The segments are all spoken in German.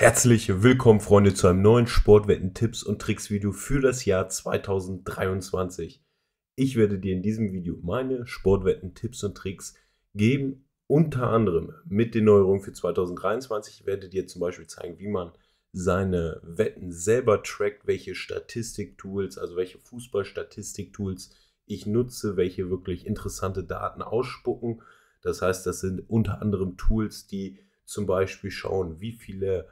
Herzlich willkommen, Freunde, zu einem neuen Sportwetten-Tipps und Tricks-Video für das Jahr 2023. Ich werde dir in diesem Video meine Sportwetten-Tipps und Tricks geben, unter anderem mit den Neuerungen für 2023. Ich werde dir zum Beispiel zeigen, wie man seine Wetten selber trackt, welche Statistiktools, also welche Fußballstatistiktools ich nutze, welche wirklich interessante Daten ausspucken. Das heißt, das sind unter anderem Tools, die zum Beispiel schauen, wie viele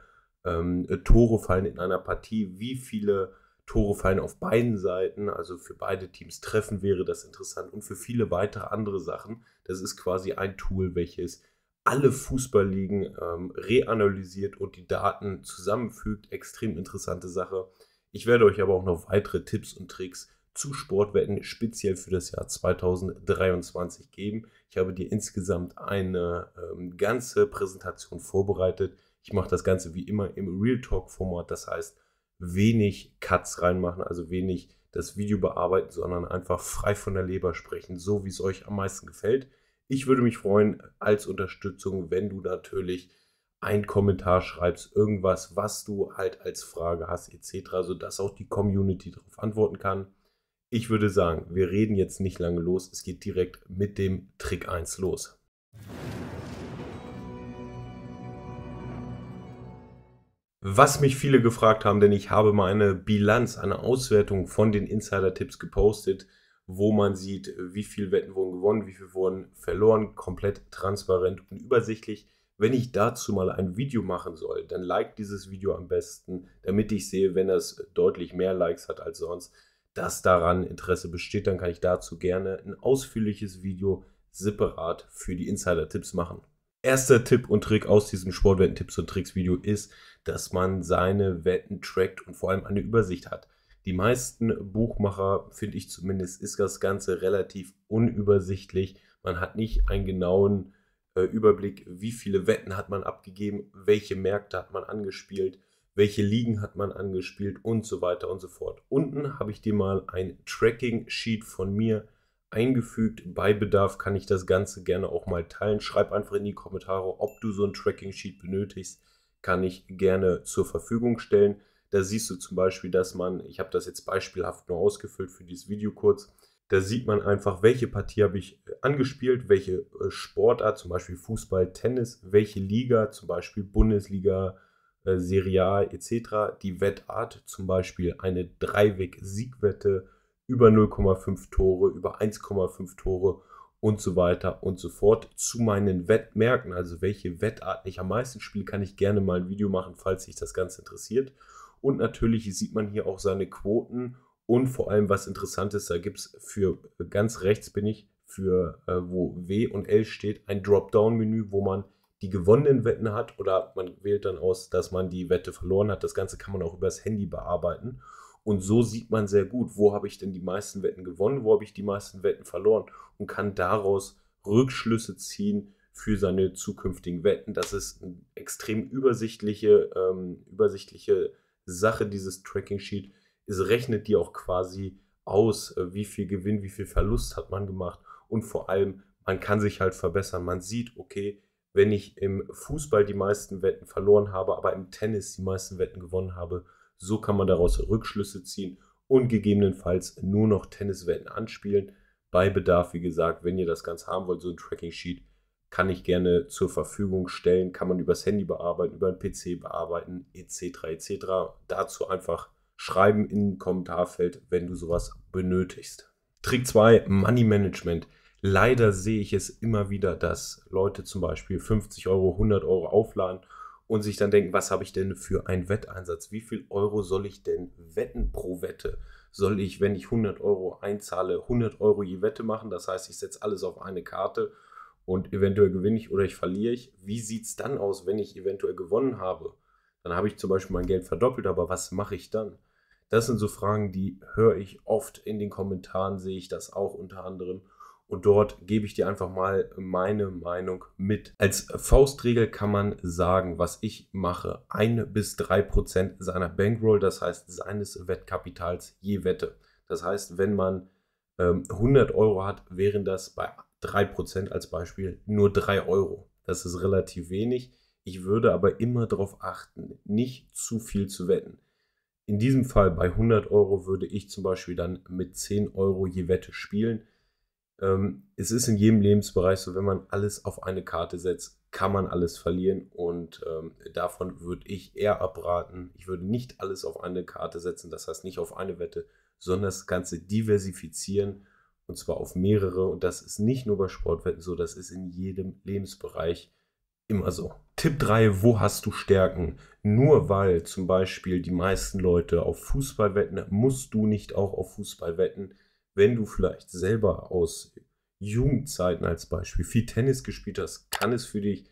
ähm, äh, Tore fallen in einer Partie, wie viele Tore fallen auf beiden Seiten, also für beide Teams treffen wäre das interessant und für viele weitere andere Sachen. Das ist quasi ein Tool, welches alle Fußballligen ähm, reanalysiert und die Daten zusammenfügt. Extrem interessante Sache. Ich werde euch aber auch noch weitere Tipps und Tricks zu Sportwetten speziell für das Jahr 2023 geben. Ich habe dir insgesamt eine ähm, ganze Präsentation vorbereitet. Ich mache das Ganze wie immer im Real Talk-Format, das heißt wenig Cuts reinmachen, also wenig das Video bearbeiten, sondern einfach frei von der Leber sprechen, so wie es euch am meisten gefällt. Ich würde mich freuen als Unterstützung, wenn du natürlich einen Kommentar schreibst, irgendwas, was du halt als Frage hast, etc., sodass auch die Community darauf antworten kann. Ich würde sagen, wir reden jetzt nicht lange los, es geht direkt mit dem Trick 1 los. was mich viele gefragt haben, denn ich habe mal eine Bilanz, eine Auswertung von den Insider-Tipps gepostet, wo man sieht, wie viele Wetten wurden gewonnen, wie viele wurden verloren, komplett transparent und übersichtlich. Wenn ich dazu mal ein Video machen soll, dann like dieses Video am besten, damit ich sehe, wenn das deutlich mehr Likes hat als sonst, dass daran Interesse besteht, dann kann ich dazu gerne ein ausführliches Video separat für die Insider-Tipps machen erster Tipp und Trick aus diesem Sportwetten-Tipps und Tricks-Video ist, dass man seine Wetten trackt und vor allem eine Übersicht hat. Die meisten Buchmacher, finde ich zumindest, ist das Ganze relativ unübersichtlich. Man hat nicht einen genauen äh, Überblick, wie viele Wetten hat man abgegeben, welche Märkte hat man angespielt, welche Ligen hat man angespielt und so weiter und so fort. Unten habe ich dir mal ein Tracking-Sheet von mir eingefügt. Bei Bedarf kann ich das Ganze gerne auch mal teilen. Schreib einfach in die Kommentare, ob du so ein Tracking Sheet benötigst, kann ich gerne zur Verfügung stellen. Da siehst du zum Beispiel, dass man, ich habe das jetzt beispielhaft nur ausgefüllt für dieses Video kurz, da sieht man einfach, welche Partie habe ich äh, angespielt, welche äh, Sportart, zum Beispiel Fußball, Tennis, welche Liga, zum Beispiel Bundesliga, äh, Serial etc. Die Wettart, zum Beispiel eine Dreiweg-Siegwette, über 0,5 Tore, über 1,5 Tore und so weiter und so fort. Zu meinen Wettmärkten, also welche Wettart ich am meisten spiele, kann ich gerne mal ein Video machen, falls sich das Ganze interessiert. Und natürlich sieht man hier auch seine Quoten und vor allem was Interessantes, da gibt es für ganz rechts bin ich, für äh, wo W und L steht, ein Dropdown-Menü, wo man die gewonnenen Wetten hat oder man wählt dann aus, dass man die Wette verloren hat. Das Ganze kann man auch übers Handy bearbeiten. Und so sieht man sehr gut, wo habe ich denn die meisten Wetten gewonnen, wo habe ich die meisten Wetten verloren und kann daraus Rückschlüsse ziehen für seine zukünftigen Wetten. Das ist eine extrem übersichtliche, ähm, übersichtliche Sache, dieses Tracking Sheet. Es rechnet dir auch quasi aus, äh, wie viel Gewinn, wie viel Verlust hat man gemacht und vor allem, man kann sich halt verbessern. Man sieht, okay, wenn ich im Fußball die meisten Wetten verloren habe, aber im Tennis die meisten Wetten gewonnen habe, so kann man daraus Rückschlüsse ziehen und gegebenenfalls nur noch Tenniswetten anspielen. Bei Bedarf, wie gesagt, wenn ihr das Ganze haben wollt, so ein Tracking-Sheet kann ich gerne zur Verfügung stellen, kann man übers Handy bearbeiten, über den PC bearbeiten, etc. etc. Dazu einfach schreiben in im Kommentarfeld, wenn du sowas benötigst. Trick 2, Money Management. Leider sehe ich es immer wieder, dass Leute zum Beispiel 50 Euro, 100 Euro aufladen und sich dann denken, was habe ich denn für einen Wetteinsatz? Wie viel Euro soll ich denn wetten pro Wette? Soll ich, wenn ich 100 Euro einzahle, 100 Euro je Wette machen? Das heißt, ich setze alles auf eine Karte und eventuell gewinne ich oder ich verliere ich. Wie sieht es dann aus, wenn ich eventuell gewonnen habe? Dann habe ich zum Beispiel mein Geld verdoppelt, aber was mache ich dann? Das sind so Fragen, die höre ich oft in den Kommentaren, sehe ich das auch unter anderem und dort gebe ich dir einfach mal meine Meinung mit. Als Faustregel kann man sagen, was ich mache, 1 bis 3 Prozent seiner Bankroll, das heißt seines Wettkapitals je Wette. Das heißt, wenn man ähm, 100 Euro hat, wären das bei 3% als Beispiel nur 3 Euro. Das ist relativ wenig. Ich würde aber immer darauf achten, nicht zu viel zu wetten. In diesem Fall bei 100 Euro würde ich zum Beispiel dann mit 10 Euro je Wette spielen ähm, es ist in jedem Lebensbereich so, wenn man alles auf eine Karte setzt, kann man alles verlieren und ähm, davon würde ich eher abraten. Ich würde nicht alles auf eine Karte setzen, das heißt nicht auf eine Wette, sondern das Ganze diversifizieren und zwar auf mehrere und das ist nicht nur bei Sportwetten so, das ist in jedem Lebensbereich immer so. Tipp 3, wo hast du Stärken? Nur weil zum Beispiel die meisten Leute auf Fußball wetten, musst du nicht auch auf Fußball wetten wenn du vielleicht selber aus Jugendzeiten als Beispiel viel Tennis gespielt hast, kann es für dich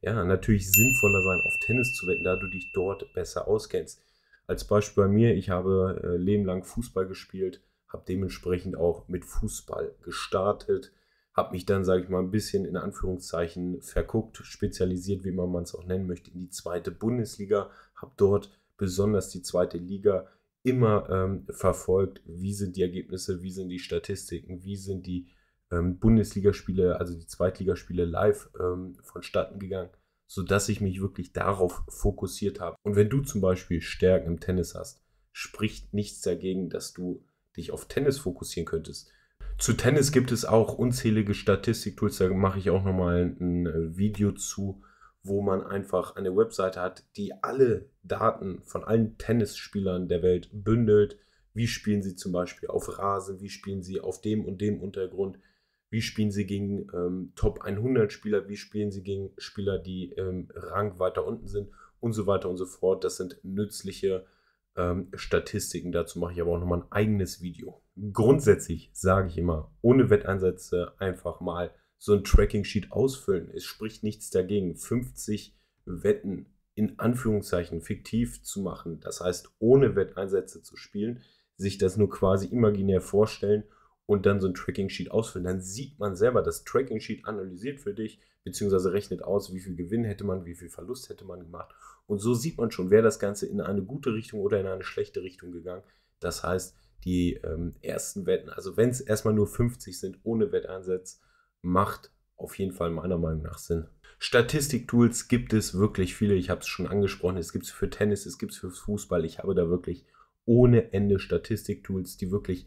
ja natürlich sinnvoller sein, auf Tennis zu wetten, da du dich dort besser auskennst. Als Beispiel bei mir, ich habe äh, Leben Fußball gespielt, habe dementsprechend auch mit Fußball gestartet, habe mich dann, sage ich mal, ein bisschen in Anführungszeichen verguckt, spezialisiert, wie man es auch nennen möchte, in die zweite Bundesliga, habe dort besonders die zweite Liga immer ähm, verfolgt, wie sind die Ergebnisse, wie sind die Statistiken, wie sind die ähm, Bundesligaspiele, also die Zweitligaspiele live ähm, vonstatten gegangen, sodass ich mich wirklich darauf fokussiert habe. Und wenn du zum Beispiel Stärken im Tennis hast, spricht nichts dagegen, dass du dich auf Tennis fokussieren könntest. Zu Tennis gibt es auch unzählige Statistiktools, da mache ich auch nochmal ein Video zu wo man einfach eine Webseite hat, die alle Daten von allen Tennisspielern der Welt bündelt. Wie spielen sie zum Beispiel auf Rasen? Wie spielen sie auf dem und dem Untergrund? Wie spielen sie gegen ähm, Top 100 Spieler? Wie spielen sie gegen Spieler, die ähm, Rang weiter unten sind? Und so weiter und so fort. Das sind nützliche ähm, Statistiken. Dazu mache ich aber auch nochmal ein eigenes Video. Grundsätzlich sage ich immer, ohne Wetteinsätze einfach mal so ein Tracking-Sheet ausfüllen. Es spricht nichts dagegen, 50 Wetten in Anführungszeichen fiktiv zu machen. Das heißt, ohne Wetteinsätze zu spielen, sich das nur quasi imaginär vorstellen und dann so ein Tracking-Sheet ausfüllen. Dann sieht man selber, das Tracking-Sheet analysiert für dich, beziehungsweise rechnet aus, wie viel Gewinn hätte man, wie viel Verlust hätte man gemacht. Und so sieht man schon, wäre das Ganze in eine gute Richtung oder in eine schlechte Richtung gegangen. Das heißt, die ähm, ersten Wetten, also wenn es erstmal nur 50 sind ohne Wetteinsatz, macht auf jeden Fall meiner Meinung nach Sinn. Statistiktools gibt es wirklich viele. Ich habe es schon angesprochen. Es gibt es für Tennis, es gibt es für Fußball. Ich habe da wirklich ohne Ende Statistiktools, die wirklich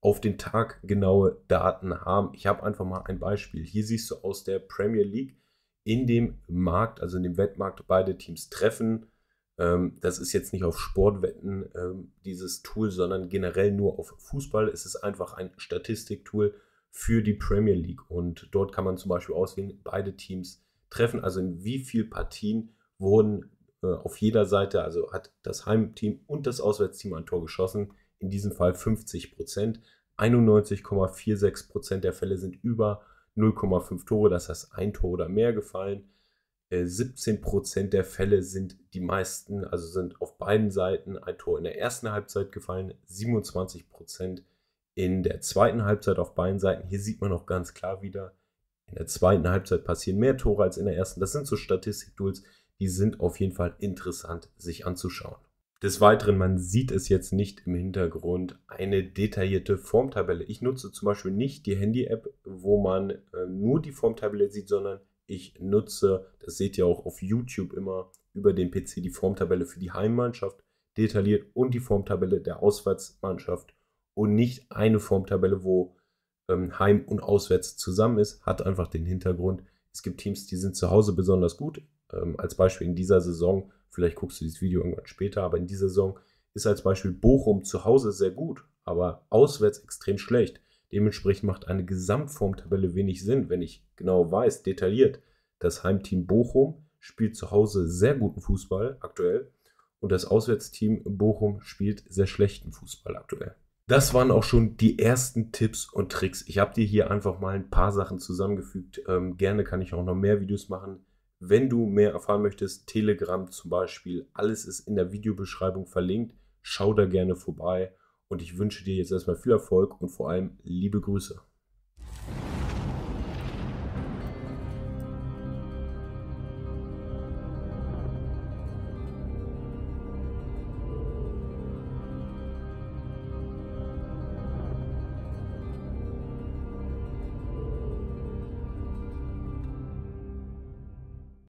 auf den Tag genaue Daten haben. Ich habe einfach mal ein Beispiel. Hier siehst du aus der Premier League in dem Markt, also in dem Wettmarkt, beide Teams treffen. Ähm, das ist jetzt nicht auf Sportwetten ähm, dieses Tool, sondern generell nur auf Fußball. Es ist einfach ein Statistiktool. tool für die Premier League. Und dort kann man zum Beispiel auswählen, beide Teams treffen, also in wie vielen Partien wurden äh, auf jeder Seite, also hat das Heimteam und das Auswärtsteam ein Tor geschossen, in diesem Fall 50 Prozent. 91,46 Prozent der Fälle sind über 0,5 Tore, das heißt ein Tor oder mehr gefallen. 17% äh, der Fälle sind die meisten, also sind auf beiden Seiten ein Tor in der ersten Halbzeit gefallen, 27% in der zweiten Halbzeit auf beiden Seiten. Hier sieht man auch ganz klar wieder, in der zweiten Halbzeit passieren mehr Tore als in der ersten. Das sind so statistik duels die sind auf jeden Fall interessant, sich anzuschauen. Des Weiteren, man sieht es jetzt nicht im Hintergrund, eine detaillierte Formtabelle. Ich nutze zum Beispiel nicht die Handy-App, wo man äh, nur die Formtabelle sieht, sondern ich nutze, das seht ihr auch auf YouTube immer, über den PC die Formtabelle für die Heimmannschaft detailliert und die Formtabelle der Auswärtsmannschaft und nicht eine Formtabelle, wo ähm, Heim und Auswärts zusammen ist, hat einfach den Hintergrund. Es gibt Teams, die sind zu Hause besonders gut. Ähm, als Beispiel in dieser Saison, vielleicht guckst du dieses Video irgendwann später, aber in dieser Saison ist als Beispiel Bochum zu Hause sehr gut, aber auswärts extrem schlecht. Dementsprechend macht eine Gesamtformtabelle wenig Sinn, wenn ich genau weiß, detailliert, das Heimteam Bochum spielt zu Hause sehr guten Fußball aktuell und das Auswärtsteam Bochum spielt sehr schlechten Fußball aktuell das waren auch schon die ersten Tipps und Tricks. Ich habe dir hier einfach mal ein paar Sachen zusammengefügt. Ähm, gerne kann ich auch noch mehr Videos machen. Wenn du mehr erfahren möchtest, Telegram zum Beispiel, alles ist in der Videobeschreibung verlinkt. Schau da gerne vorbei und ich wünsche dir jetzt erstmal viel Erfolg und vor allem liebe Grüße.